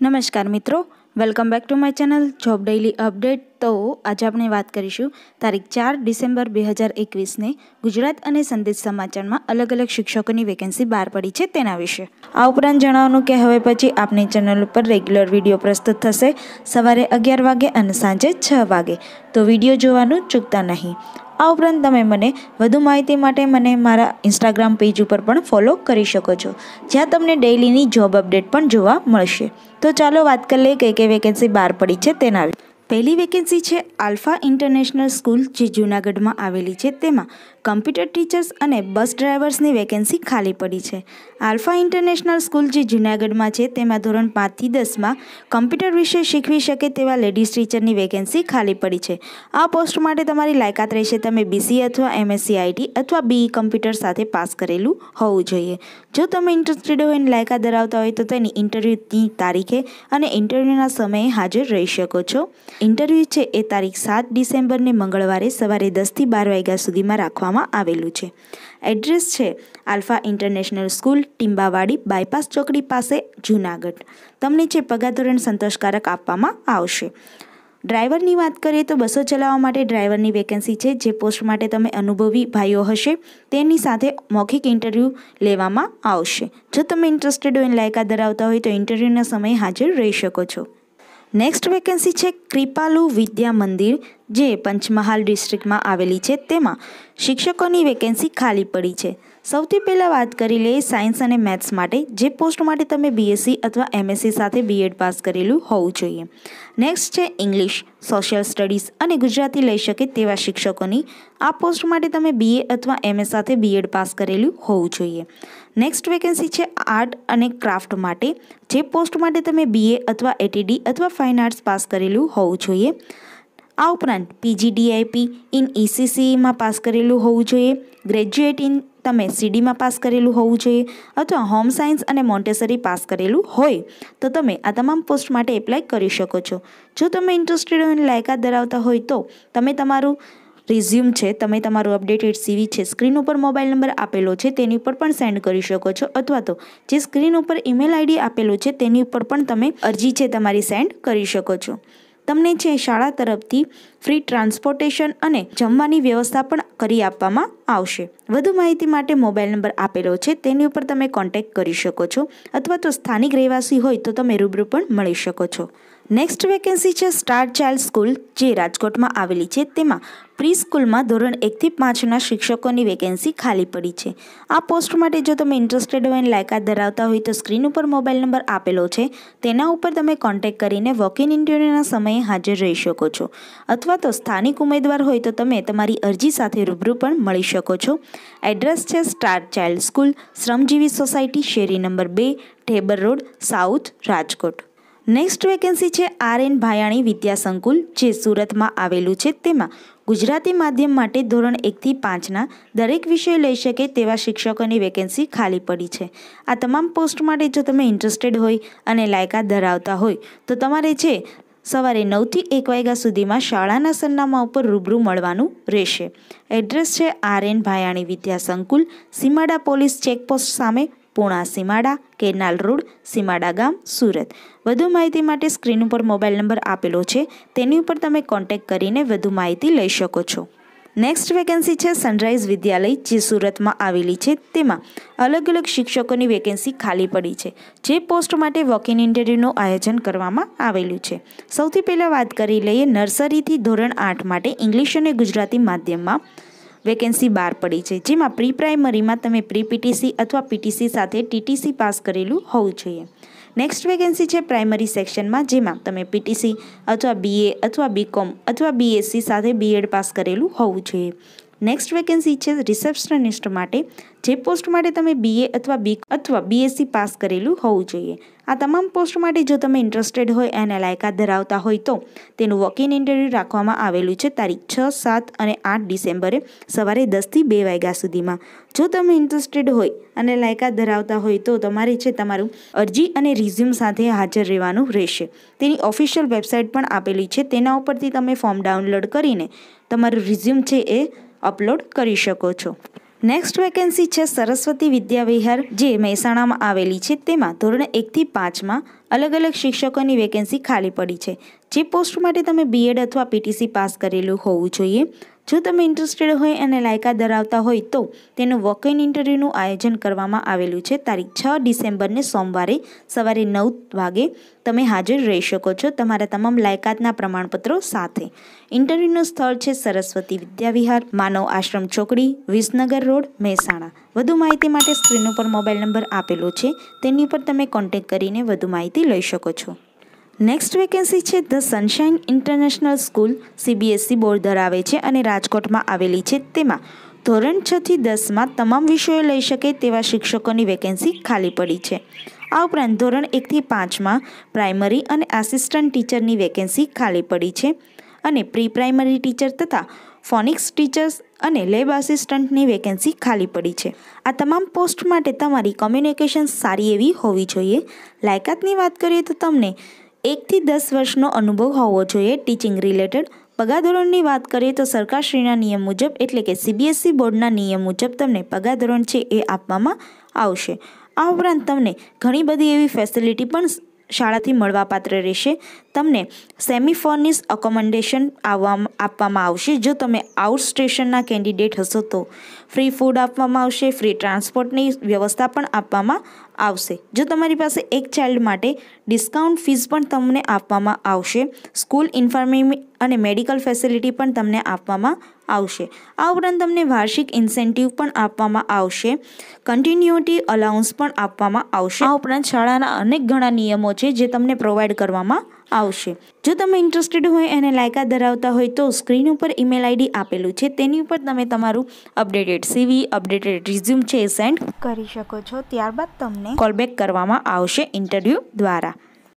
નમસ્કાર મિત્રો welcome back to my channel job daily update તો આજે આપણે વાત કરીશું તારીખ ચાર ડિસેમ્બર બે હજાર એકવીસને ગુજરાત અને સંદેશ સમાચારમાં અલગ અલગ શિક્ષકોની વેકેન્સી બહાર પડી છે તેના વિશે આ ઉપરાંત જણાવવાનું કે હવે પછી આપની ચેનલ ઉપર રેગ્યુલર વિડીયો પ્રસ્તુત થશે સવારે અગિયાર વાગે અને સાંજે છ વાગે તો વિડીયો જોવાનું ચૂકતા નહીં આ ઉપરાંત તમે મને વધુ માહિતી માટે મને મારા ઇન્સ્ટાગ્રામ પેજ ઉપર પણ ફોલો કરી શકો છો જ્યાં તમને ડેઇલીની જોબ અપડેટ પણ જોવા મળશે તો ચાલો વાત કરી લઈએ કઈ કઈ વેકેન્સી બહાર પડી છે તેના પહેલી વેકેન્સી છે આલ્ફા ઇન્ટરનેશનલ સ્કૂલ જે જૂનાગઢમાં આવેલી છે તેમાં કમ્પ્યુટર ટીચર્સ અને બસ ડ્રાઈવર્સની વેકેન્સી ખાલી પડી છે આલ્ફા ઇન્ટરનેશનલ સ્કૂલ જે જૂનાગઢમાં છે તેમાં ધોરણ પાંચથી દસમાં કમ્પ્યુટર વિશે શીખવી શકે તેવા લેડીઝ ટીચરની વેકેન્સી ખાલી પડી છે આ પોસ્ટ માટે તમારી લાયકાત રહેશે તમે બીસી અથવા એમએસસી આઈટી અથવા બીઈ e કમ્પ્યુટર સાથે પાસ કરેલું હોવું જોઈએ જો તમે ઇન્ટરેસ્ટેડ હોય અને લાયકાત ધરાવતા હોય તો તેની ઇન્ટરવ્યૂની તારીખે અને ઇન્ટરવ્યૂના સમયે હાજર રહી શકો છો ઇન્ટરવ્યૂ છે એ તારીખ સાત ડિસેમ્બરને મંગળવારે સવારે દસથી બાર વાગ્યા સુધીમાં રાખવામાં બનાવવામાં આવેલું છે એડ્રેસ છે alpha international school Timbawadi bypass ચોકડી પાસે જૂનાગઢ તમને જે પગાધોરણ સંતોષકારક આપવામાં આવશે ડ્રાઈવરની વાત કરીએ તો બસો ચલાવવા માટે ડ્રાઈવરની વેકેન્સી છે જે પોસ્ટ માટે તમે અનુભવી ભાઈઓ હશે તેની સાથે મૌખિક ઇન્ટરવ્યૂ લેવામાં આવશે જો તમે ઇન્ટરેસ્ટેડ હોય લાયકા ધરાવતા હોય તો ઇન્ટરવ્યૂના સમયે હાજર રહી શકો છો નેક્સ્ટ વેકેન્સી છે કૃપાલુ વિદ્યા મંદિર જે પંચમહાલ ડિસ્ટ્રિક્ટમાં આવેલી છે તેમાં શિક્ષકોની વેકેન્સી ખાલી પડી છે સૌથી પહેલાં વાત કરી લઈએ સાયન્સ અને મેથ્સ માટે જે પોસ્ટ માટે તમે બીએસસી અથવા એમએસસી સાથે બીએડ પાસ કરેલું હોવું જોઈએ નેક્સ્ટ છે ઇંગ્લિશ સોશિયલ સ્ટડીઝ અને ગુજરાતી લઈ શકે તેવા શિક્ષકોની આ પોસ્ટ માટે તમે બીએ અથવા એમએસ સાથે બીએડ પાસ કરેલું હોવું જોઈએ નેક્સ્ટ વેકેન્સી છે આર્ટ અને ક્રાફ્ટ માટે જે પોસ્ટ માટે તમે બીએ અથવા એટીડી અથવા ફાઇન આર્ટ્સ પાસ કરેલું હોવું જોઈએ આ ઉપરાંત પીજીડીઆઈપી ઇન ઇસીસીમાં પાસ કરેલું હોવું જોઈએ ગ્રેજ્યુએટ ઇન તમે સીડીમાં પાસ કરેલું હોવું જોઈએ અથવા હોમ સાયન્સ અને મોન્ટેસરી પાસ કરેલું હોય તો તમે આ તમામ પોસ્ટ માટે એપ્લાય કરી શકો છો જો તમે ઇન્ટરેસ્ટેડ અને લાયકાત ધરાવતા હોય તો તમે તમારું રિઝ્યુમ છે તમે તમારું અપડેટેડ સીવી છે સ્ક્રીન ઉપર મોબાઈલ નંબર આપેલો છે તેની ઉપર પણ સેન્ડ કરી શકો છો અથવા તો જે સ્ક્રીન ઉપર ઈમેલ આઈડી આપેલો છે તેની ઉપર પણ તમે અરજી છે તમારી સેન્ડ કરી શકો છો તમને છે શાળા તરફથી ફ્રી ટ્રાન્સપોર્ટેશન અને જમવાની વ્યવસ્થા પણ કરી આપવામાં આવશે વધુ માહિતી માટે મોબાઈલ નંબર આપેલો છે તેની ઉપર તમે કોન્ટેક્ટ કરી શકો છો અથવા તો સ્થાનિક રહેવાસી હોય તો તમે રૂબરૂ પણ મળી શકો છો નેક્સ્ટ વેકેન્સી છે સ્ટાર ચાઇલ્ડ સ્કૂલ જે રાજકોટમાં આવેલી છે તેમાં પ્રી સ્કૂલમાં ધોરણ એકથી પાંચના શિક્ષકોની વેકેન્સી ખાલી પડી છે આ પોસ્ટ માટે જો તમે ઇન્ટરેસ્ટેડ હોય લાયકાત ધરાવતા હોય તો સ્ક્રીન ઉપર મોબાઈલ નંબર આપેલો છે તેના ઉપર તમે કોન્ટેક કરીને વોક ઇન ઇન્ટરવ્યૂના સમયે હાજર રહી શકો છો અથવા તો સ્થાનિક ઉમેદવાર હોય તો તમે તમારી અરજી સાથે રૂબરૂ પણ મળી શકો છો એડ્રેસ છે star child school Shramjivi society શેરી નંબર બે Thebar road south Rajkot next vacancy છે આર એન ભાયાણી વિદ્યાસંકુલ જે સુરતમાં આવેલું છે તેમાં ગુજરાતી માધ્યમ માટે ધોરણ એકથી પાંચના દરેક વિષય લઈ શકે તેવા શિક્ષકોની વેકેન્સી ખાલી પડી છે આ તમામ પોસ્ટ માટે જો તમે ઇન્ટરેસ્ટેડ હોય અને લાયકાત ધરાવતા હોય તો તમારે છે સવારે નવથી એક વાગ્યા સુધીમાં શાળાના સરનામા ઉપર રૂબરૂ મળવાનું રહેશે એડ્રેસ છે R N Bhayani Vidyasankul Simada police checkpost સામે પૂણા સીમાડા કેનાલ રોડ સીમાડા ગામ સુરત વધુ માહિતી માટે સ્ક્રીન ઉપર મોબાઈલ નંબર આપેલો છે તેની ઉપર તમે કોન્ટેક્ટ કરીને વધુ માહિતી લઈ શકો છો નેક્સ્ટ વેકેન્સી છે સનરાઈઝ વિદ્યાલય જે સુરતમાં આવેલી છે તેમાં અલગ અલગ શિક્ષકોની વેકેન્સી ખાલી પડી છે જે પોસ્ટ માટે વોક ઇન ઇન્ટરવ્યૂનું આયોજન કરવામાં આવેલું છે સૌથી પહેલાં વાત કરી લઈએ નર્સરીથી ધોરણ આઠ માટે ઇંગ્લિશ અને ગુજરાતી માધ્યમમાં વેકેન્સી બહાર પડી છે જેમાં પ્રી પ્રાઇમરીમાં તમે પ્રી પીટીસી અથવા પીટીસી સાથે ટીટીસી પાસ કરેલું હોવું જોઈએ નેક્સ્ટ વેકેન્સી છે પ્રાઇમરી સેક્શનમાં જેમાં તમે પીટીસી અથવા બીએ અથવા બીકોમ અથવા બીએસસી સાથે બીએડ પાસ કરેલું હોવું જોઈએ નેક્સ્ટ વેકેન્સી છે રિસેપ્શનિસ્ટ માટે જે પોસ્ટ માટે તમે બીએ અથવા બી અથવા બીએસસી પાસ કરેલું હોવું જોઈએ આ તમામ પોસ્ટ માટે જો તમે ઇન્ટરેસ્ટેડ હોય અને લાયકાત ધરાવતા હોય તો તેનું વોક ઇન ઇન્ટરવ્યૂ રાખવામાં આવેલું છે તારીખ છ સાત અને આઠ ડિસેમ્બરે સવારે દસથી બે વાગ્યા સુધીમાં જો તમે ઇન્ટરેસ્ટેડ હોય અને લાયકાત ધરાવતા હોય તો તમારે છે તમારું અરજી અને રિઝ્યુમ સાથે હાજર રહેવાનું રહેશે તેની ઓફિશિયલ વેબસાઇટ પણ આપેલી છે તેના ઉપરથી તમે ફોર્મ ડાઉનલોડ કરીને તમારું રિઝ્યુમ છે એ અપલોડ કરી શકો છો નેક્સ્ટ વેકેન્સી છે સરસ્વતી વિદ્યાવિહાર જે મહેસાણામાં આવેલી છે તેમાં ધોરણ એકથી પાંચમાં અલગ અલગ શિક્ષકોની વેકેન્સી ખાલી પડી છે જે પોસ્ટ માટે તમે બીએડ અથવા પીટીસી પાસ કરેલું હોવું જોઈએ જો તમે ઇન્ટરેસ્ટેડ હોય અને લાયકાત ધરાવતા હોય તો તેનું વોક ઇન ઇન્ટરવ્યૂનું આયોજન કરવામાં આવેલું છે તારીખ છ ડિસેમ્બરને સોમવારે સવારે નવ વાગે તમે હાજર રહી શકો છો તમારા તમામ લાયકાતના પ્રમાણપત્રો સાથે ઇન્ટરવ્યૂનું સ્થળ છે સરસ્વતી વિદ્યાવિહાર માનવ આશ્રમ ચોકડી વિસનગર રોડ મહેસાણા વધુ માહિતી માટે સ્ક્રીન ઉપર મોબાઈલ નંબર આપેલો છે તેની ઉપર તમે કોન્ટેક્ટ કરીને વધુ માહિતી અહીંથી લઈ શકો છો નેક્સ્ટ વેકેન્સી છે the sunshine international school CBSE board ધરાવે છે અને રાજકોટમાં આવેલી છે તેમાં ધોરણ છથી દસમાં તમામ વિષયો લઈ શકે તેવા શિક્ષકોની વેકેન્સી ખાલી પડી છે આ ઉપરાંત ધોરણ એકથી પાંચમાં પ્રાઇમરી અને આસિસ્ટન્ટ ટીચરની વેકેન્સી ખાલી પડી છે અને પ્રી પ્રાઇમરી ટીચર તથા ફોનિક્સ ટીચર્સ અને લેબ આસિસ્ટન્ટની વેકેન્સી ખાલી પડી છે આ તમામ પોસ્ટ માટે તમારી કમ્યુનિકેશન સારી એવી હોવી જોઈએ લાયકાતની વાત કરીએ તો તમને એકથી દસ વર્ષનો અનુભવ હોવો જોઈએ ટીચિંગ રિલેટેડ ધોરણની વાત કરીએ તો સરકારશ્રીના નિયમ મુજબ એટલે કે સીબીએસસી બોર્ડના નિયમ મુજબ તમને ધોરણ છે એ આપવામાં આવશે આ ઉપરાંત તમને ઘણી બધી એવી ફેસિલિટી પણ શાળાથી મળવાપાત્ર રહેશે તમને સેમિફોનિસ અકોમોડેશન આવવા આપવામાં આવશે જો તમે આઉટ સ્ટેશનના કેન્ડિડેટ હશો તો ફ્રી ફૂડ આપવામાં આવશે ફ્રી ટ્રાન્સપોર્ટની વ્યવસ્થા પણ આપવામાં આવશે જો તમારી પાસે એક ચાઇલ્ડ માટે ડિસ્કાઉન્ટ ફીસ પણ તમને આપવામાં આવશે સ્કૂલ ઇન્ફોર્મી અને મેડિકલ ફેસિલિટી પણ તમને આપવામાં આવશે આ ઉપરાંત તમને વાર્ષિક ઇન્સેન્ટિવ પણ આપવામાં આવશે કન્ટિન્યુટી અલાઉન્સ પણ આપવામાં આવશે આ ઉપરાંત શાળાના અનેક ઘણા નિયમો છે જે તમને પ્રોવાઈડ કરવામાં આવશે જો તમે ઇન્ટરેસ્ટેડ હોય અને લાયકાત ધરાવતા હોય તો સ્ક્રીન ઉપર ઈમેલ આઈડી આપેલું છે તેની ઉપર તમે તમારું અપડેટેડ સીવી અપડેટેડ રિઝ્યુમ છે એ સેન્ડ કરી શકો છો ત્યારબાદ તમને કોલબેક કરવામાં આવશે ઇન્ટરવ્યૂ દ્વારા